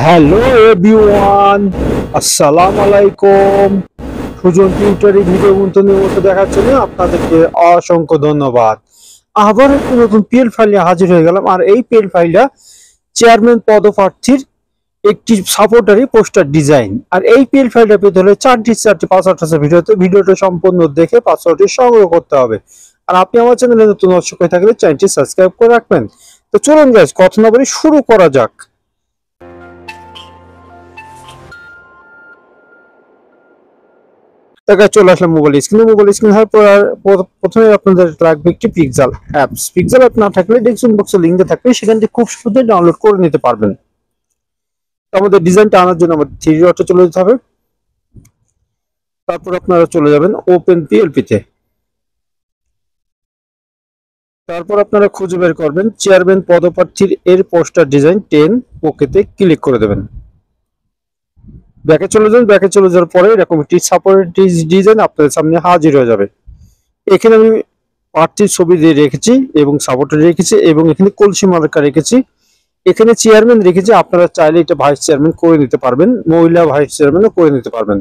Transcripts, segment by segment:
hello everyone আসসালামু আলাইকুম Sujan টিউটারি video মন্তনের মতো দেখার জন্য আপনাদেরকে অসংখ্য ধন্যবাদ আবার একটি নতুন পিএল ফাইল নিয়ে হাজির হয়ে গেলাম আর এই পিএল ফাইলটা চেয়ারম্যান পদপ্রার্থীর একটি সাপোর্টারি পোস্টার ডিজাইন আর এই পিএল ফাইলটা পেতে হলে চারটি চারটি পাসওয়ার্ড আছে ভিডিওতে ভিডিওটা সম্পূর্ণ দেখে পাসওয়ার্ডটি সংগ্রহ করতে হবে আর আপনি আমার চ্যানেলে নতুন দর্শক হয়ে থাকলে চ্যানেলটি সাবস্ক্রাইব করে রাখবেন তো চলুন গাইজ কথা না বলে শুরু করা যাক তারপরে চলে আসলাম মোবাইল স্ক্রিন মোবাইল স্ক্রিন হওয়ার পর প্রথমে আপনাদের লাগবে একটি পিক্সেল অ্যাপস পিক্সাল অ্যাপ না থাকলে ডিসক্রিপশন বক্সে লিঙ্কে দেওয়া থাকবে সেখান থেকে খুব সহজে ডাউনলোড করে নিতে পারবেন আমাদের ডিজাইনটা আনার জন্য আমাদের থ্রি ডি চলে যেতে হবে তারপর আপনারা চলে যাবেন ওপেন পিএলপিতে তারপর আপনারা খুঁজে বের করবেন চেয়ারম্যান পদপ্রার্থীর এর পোস্টার ডিজাইন টেন ওকেতে ক্লিক করে দেবেন ব্যাকে চলে যান ব্যাকে চলে যাওয়ার পরে এরকম একটি সাপোর্ট ডিজাইন আপনাদের সামনে হাজির হয়ে যাবে এখানে আমি পার্টির ছবি দিয়ে রেখেছি এবং সাপোর্টার রেখেছি এবং এখানে কলসি মার্কা রেখেছি এখানে চেয়ারম্যান রেখেছি আপনারা চাইলে এটা ভাইস চেয়ারম্যান করে নিতে পারবেন মহিলা ভাইস চেয়ারম্যানও করে নিতে পারবেন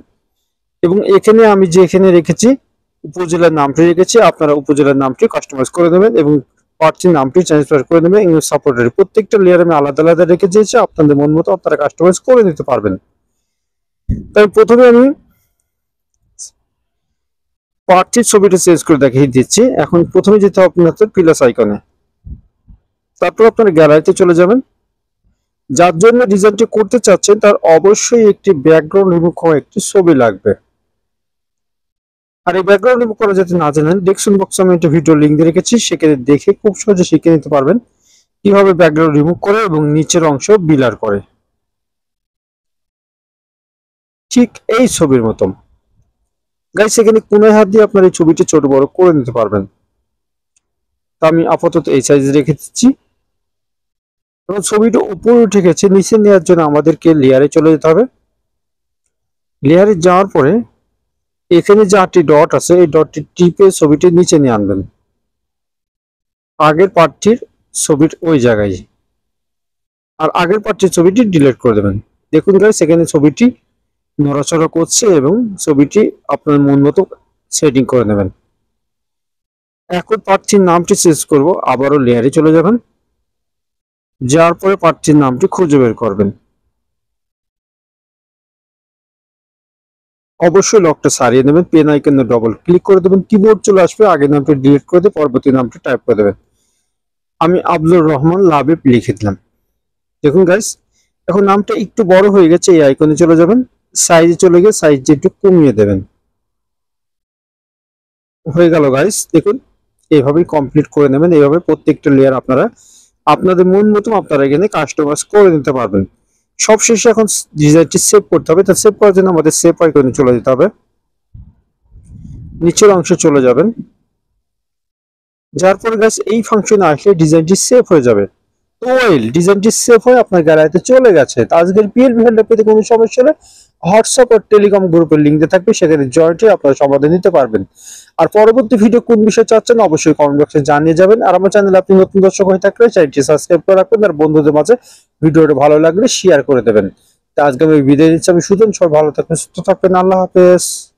এবং এখানে আমি যে এখানে রেখেছি উপজেলার নামটি রেখেছি আপনারা উপজেলার নামটি কাস্টমাইজ করে নেবেন এবং পার্টির নামটি ট্রান্সফার করে নেবেন এবং সাপোর্টারের প্রত্যেকটা লেয়ার আমি আলাদা আলাদা রেখে দিয়েছি আপনাদের মন মতো আপনারা কাস্টমাইজ করে নিতে পারবেন তাই প্রথমে আমি পার্টির ছবিটা চেঞ্জ করে দেখিয়ে দিচ্ছি এখন প্রথমে যেতে হবে আপনার হচ্ছে প্লাস আইকনে তারপর আপনার গ্যালারিতে চলে যাবেন যার জন্য ডিজাইনটি করতে চাচ্ছেন তার অবশ্যই একটি ব্যাকগ্রাউন্ড রিমুভ করা একটি ছবি লাগবে আর এই ব্যাকগ্রাউন্ড রিমুভ করা যাতে না জানেন ডিসক্রিপশন বক্সে আমি একটা ভিডিও লিঙ্ক দিয়ে রেখেছি সেখানে দেখে খুব সহজে শিখে নিতে পারবেন কিভাবে ব্যাকগ্রাউন্ড রিমুভ করে এবং নিচের অংশ বিলার করে ঠিক এই ছবির মতন গাইস এখানে কোনো হাত দিয়ে আপনার এই ছবিটি ছোট বড় করে নিতে পারবেন তা আমি আপাতত এই সাইজ রেখে দিচ্ছি এবং ছবিটা উপরে উঠে গেছে নিচে নেওয়ার জন্য আমাদেরকে লেয়ারে চলে যেতে হবে লেয়ারে যাওয়ার পরে এখানে যে আটটি ডট আছে এই ডটটি টিপে ছবিটি নিচে নিয়ে আনবেন আগের পার্টটির ছবির ওই জায়গায় আর আগের পার্টটির ছবিটি ডিলিট করে দেবেন দেখুন গাইস এখানে ছবিটি নড়াচড়া করছে এবং ছবিটি আপনার মন মতো সেটিং করে নেবেন এখন প্রার্থীর নামটি চেঞ্জ করব আবারও লেয়ারে চলে যাবেন যাওয়ার পরে প্রার্থীর নামটি খুঁজে বের করবেন অবশ্যই লকটা সারিয়ে নেবেন পেন আইকনে ডবল ক্লিক করে দেবেন কিবোর্ড চলে আসবে আগের নামটি ডিলিট করে দিয়ে পরবর্তী নামটি টাইপ করে দেবেন আমি আব্দুর রহমান লাভে লিখে দিলাম দেখুন গাইস এখন নামটা একটু বড় হয়ে গেছে এই আইকনে চলে যাবেন সাইজে চলে গিয়ে সাইজ একটু কমিয়ে দেবেন হয়ে গেল গাইস দেখুন এভাবেই কমপ্লিট করে নেবেন এইভাবে প্রত্যেকটা লেয়ার আপনারা আপনাদের মন মতন আপনারা এখানে কাস্টমাইজ করে নিতে পারবেন সবশেষে এখন ডিজাইনটি সেভ করতে হবে তা সেভ করার জন্য আমাদের সেভ আইকনে চলে যেতে হবে নিচের অংশে চলে যাবেন যার পরে গাছ এই ফাংশনে আসলে ডিজাইনটি সেভ হয়ে যাবে ওয়েল ডিজাইনটি সেফ হয়ে আপনার গ্যালারিতে চলে গেছে আজকের পিএল হ্যান্ডের পেতে কোনো সমস্যা হলে হোয়াটসঅ্যাপ আর টেলিকম গ্রুপের লিঙ্কে থাকবে সেখানে জয়েন্টে আপনারা সমাধান নিতে পারবেন আর পরবর্তী ভিডিও কোন বিষয়ে চাচ্ছেন অবশ্যই কমেন্ট বক্সে জানিয়ে যাবেন আর আমার চ্যানেল আপনি নতুন দর্শক হয়ে থাকলে চ্যানেলটি সাবস্ক্রাইব করে রাখবেন আর বন্ধুদের মাঝে ভিডিওটা ভালো লাগলে শেয়ার করে দেবেন তো আজকে আমি বিদায় নিচ্ছি আমি সুজন সবাই ভালো থাকবেন সুস্থ থাকবেন আল্লাহ হাফেজ